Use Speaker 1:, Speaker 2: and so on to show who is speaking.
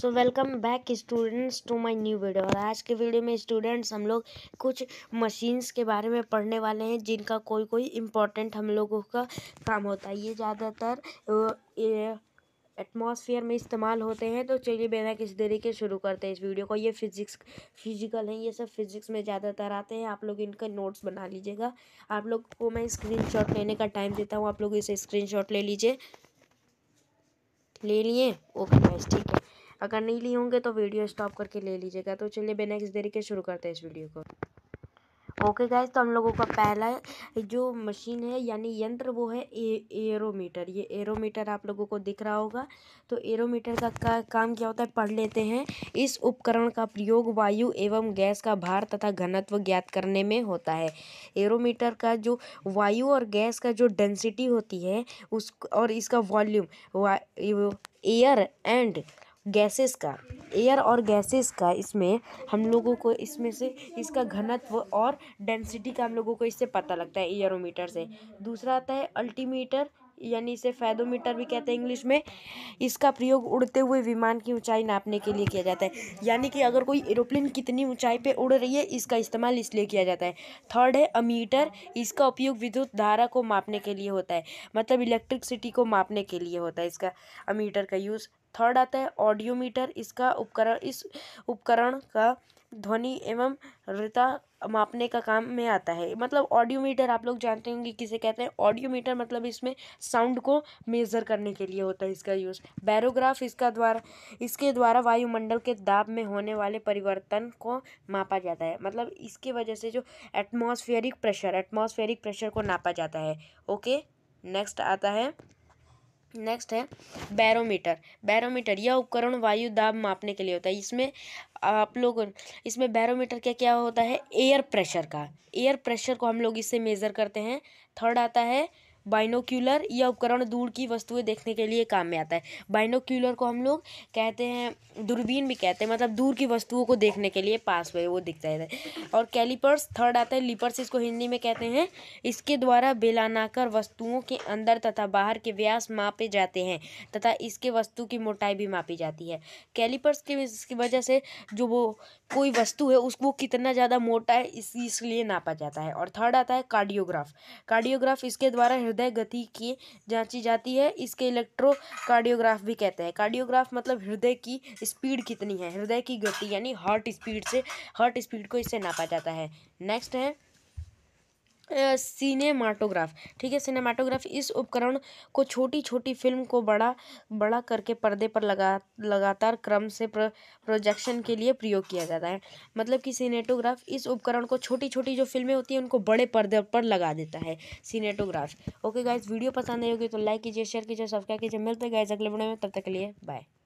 Speaker 1: so welcome back students to my new video और आज के वीडियो में स्टूडेंट्स हम लोग कुछ मशीन्स के बारे में पढ़ने वाले हैं जिनका कोई कोई इम्पोर्टेंट हम लोगों का काम होता है ये ज़्यादातर एटमॉस्फेयर में इस्तेमाल होते हैं तो चलिए बिना किसी देरी के शुरू करते हैं इस वीडियो को ये फिजिक्स फिजिकल हैं ये सब फिजिक्स में ज़्यादातर आते हैं आप लोग इनका नोट्स बना लीजिएगा आप लोग को मैं स्क्रीनशॉट लेने का टाइम देता हूँ आप लोग इसे स्क्रीनशॉट ले लीजिए ले लिए ओके बस ठीक है अगर नहीं लिए होंगे तो वीडियो स्टॉप करके ले लीजिएगा तो चलिए बिना किसी के शुरू करते हैं इस वीडियो को ओके गाइज तो हम लोगों का पहला जो मशीन है यानी यंत्र वो है ए, एरोमीटर ये एरोमीटर आप लोगों को दिख रहा होगा तो एरोमीटर का, का काम क्या होता है पढ़ लेते हैं इस उपकरण का प्रयोग वायु एवं गैस का भार तथा घनत्व ज्ञात करने में होता है एरोमीटर का जो वायु और गैस का जो डेंसिटी होती है उस और इसका वॉल्यूम वा, एयर एंड गैसेस का एयर और गैसेस का इसमें हम लोगों को इसमें से इसका घनत्व और डेंसिटी का हम लोगों को इससे पता लगता है एयरोमीटर से दूसरा आता है अल्टीमीटर यानी इसे फैदोमीटर भी कहते हैं इंग्लिश में इसका प्रयोग उड़ते हुए विमान की ऊंचाई नापने के लिए किया जाता है यानी कि अगर कोई एरोप्लेन कितनी ऊंचाई पे उड़ रही है इसका इस्तेमाल इसलिए किया जाता है थर्ड है अमीटर इसका उपयोग विद्युत धारा को मापने के लिए होता है मतलब इलेक्ट्रिकसिटी को मापने के लिए होता है इसका अमीटर का यूज़ थर्ड आता है ऑडियोमीटर इसका उपकरण इस उपकरण का ध्वनि एवं रिता मापने का काम में आता है मतलब ऑडियोमीटर आप लोग जानते होंगे किसे कहते हैं ऑडियोमीटर मतलब इसमें साउंड को मेज़र करने के लिए होता है इसका यूज़ बैरोग्राफ इसका द्वारा इसके द्वारा वायुमंडल के दाब में होने वाले परिवर्तन को मापा जाता है मतलब इसके वजह से जो एटमॉस्फेरिक प्रेशर एटमॉस्फेरिक प्रेशर को नापा जाता है ओके नेक्स्ट आता है नेक्स्ट है बैरोमीटर बैरोमीटर यह उपकरण वायु दाब मापने के लिए होता है इसमें आप लोग इसमें बैरोमीटर क्या क्या होता है एयर प्रेशर का एयर प्रेशर को हम लोग इससे मेज़र करते हैं थर्ड आता है बाइनोक्यूलर यह उपकरण दूर की वस्तुएं देखने के लिए काम में आता है बाइनोक्यूलर को हम लोग कहते हैं दूरबीन भी कहते हैं मतलब दूर की वस्तुओं को देखने के लिए पास हुए वो दिखता है और कैलिपर्स थर्ड आता है लिपर्स इसको हिंदी में कहते हैं इसके द्वारा बेलानाकर वस्तुओं के अंदर तथा बाहर के व्यास मापे जाते हैं तथा इसके वस्तु की मोटाई भी मापी जाती है कैलिपर्स के इसकी वजह से जो वो कोई वस्तु है उसको कितना ज़्यादा मोटा है इस इसलिए नापा जाता है और थर्ड आता है कार्डियोग्राफ कार्डियोग्राफ इसके द्वारा हृदय गति की जांची जाती है इसके इलेक्ट्रोकार्डियोग्राफ भी कहते हैं कार्डियोग्राफ मतलब हृदय की स्पीड कितनी है हृदय की गति यानी हार्ट स्पीड से हार्ट स्पीड को इससे नापा जाता है नेक्स्ट है सिनेमाटोग्राफ ठीक है सिनेमाटोग्राफ इस उपकरण को छोटी छोटी फिल्म को बड़ा बड़ा करके पर्दे पर लगा लगातार क्रम से प्र, प्रोजेक्शन के लिए प्रयोग किया जाता है मतलब कि सिनेटोग्राफ इस उपकरण को छोटी छोटी जो फिल्में होती हैं उनको बड़े पर्दे पर लगा देता है सिनेटोग्राफ ओके गाइज वीडियो पसंद आई होगी तो लाइक कीजिए शेयर कीजिए सब्सक्राइब कीजिए मिलते गाइज अगले बड़े में तब तक के लिए बाय